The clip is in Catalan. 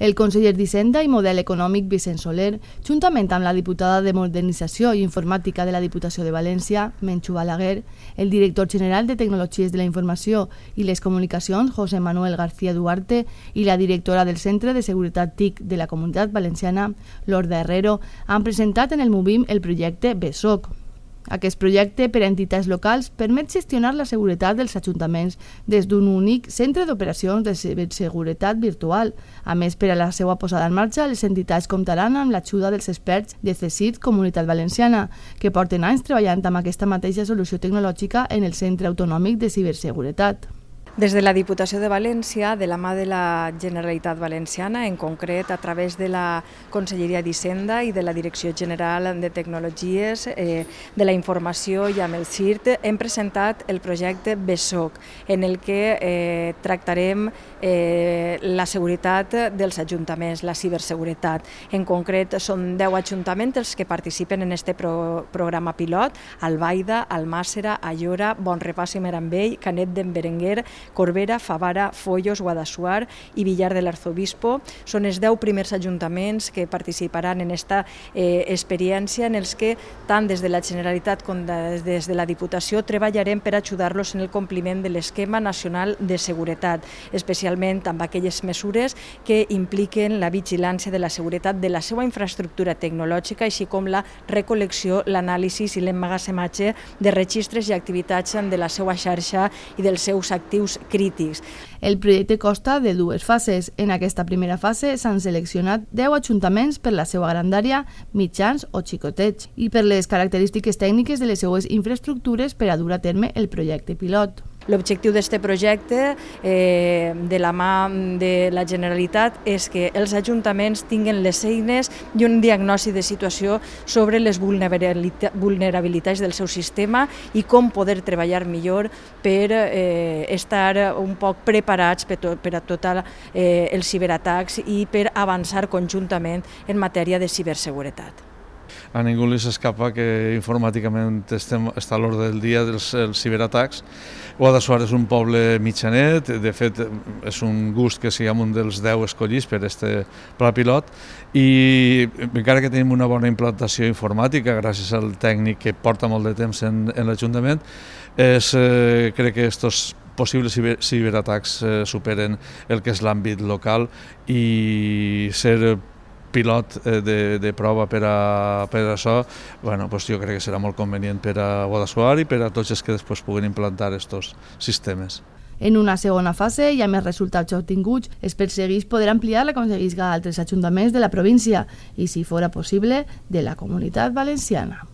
El conseller d'Hisenda i Model Econòmic Vicent Soler, juntament amb la diputada de Modernització i Informàtica de la Diputació de València, Menchu Balaguer, el director general de Tecnologies de la Informació i les Comunicacions, José Manuel García Duarte, i la directora del Centre de Seguretat TIC de la Comunitat Valenciana, Lorda Herrero, han presentat en el MUBIM el projecte BESOC, aquest projecte per a entitats locals permet gestionar la seguretat dels ajuntaments des d'un únic centre d'operacions de seguretat virtual. A més, per a la seva posada en marxa, les entitats comptaran amb l'ajuda dels experts de CECIT Comunitat Valenciana, que porten anys treballant amb aquesta mateixa solució tecnològica en el Centre Autonòmic de Ciberseguretat. Des de la Diputació de València, de la mà de la Generalitat Valenciana, en concret a través de la Conselleria d'Hisenda i de la Direcció General de Tecnologies eh, de la Informació i amb el CIRT, hem presentat el projecte BESOC, en el que eh, tractarem eh, la seguretat dels ajuntaments, la ciberseguretat. En concret, són 10 ajuntaments els que participen en aquest programa pilot, Albaida, Almàssera, Allora, Bonrepàs i Merambell, Canet d'en Berenguer, Corbera, Favara, Follos, Guadassuar i Villar de l'Arzobispo. Són els 10 primers ajuntaments que participaran en aquesta eh, experiència en els que tant des de la Generalitat com des de la Diputació treballarem per ajudar-los en el compliment de l'esquema nacional de seguretat, especialment amb aquelles mesures que impliquen la vigilància de la seguretat de la seva infraestructura tecnològica, així com la recol·lecció, l'anàlisi i l'emmagatzematge de registres i activitats de la seva xarxa i dels seus actius punts crítics. El projecte costa de dues fases. En aquesta primera fase s'han seleccionat 10 ajuntaments per la seva grandària, mitjans o xicotets i per les característiques tècniques de les seues infraestructures per a dur a terme el projecte pilot. L'objectiu d'aquest projecte, eh, de la mà de la Generalitat, és que els ajuntaments tinguin les eines i un diagnosi de situació sobre les vulnerabilitats del seu sistema i com poder treballar millor per eh, estar un poc preparats per, per a tot eh, els ciberatacs i per avançar conjuntament en matèria de ciberseguretat a ningú li s'escapa que informàticament estem, està a l'ordre del dia dels ciberatacs. Guadassuar és un poble mitjanet, de fet és un gust que siguem un dels 10 escollits per este pla pilot i encara que tenim una bona implantació informàtica gràcies al tècnic que porta molt de temps en, en l'Ajuntament, eh, crec que estos possibles ciber, ciberatacs eh, superen el que és l'àmbit local i ser pilot eh, de, de prova per a, per a això, bueno, doncs jo crec que serà molt convenient per a Guadassuar i per a tots els que després puguin implantar aquests sistemes. En una segona fase, i amb els resultats obtinguts, es persegueix poder ampliar la conseguisca a altres ajuntaments de la província i, si fora possible, de la comunitat valenciana.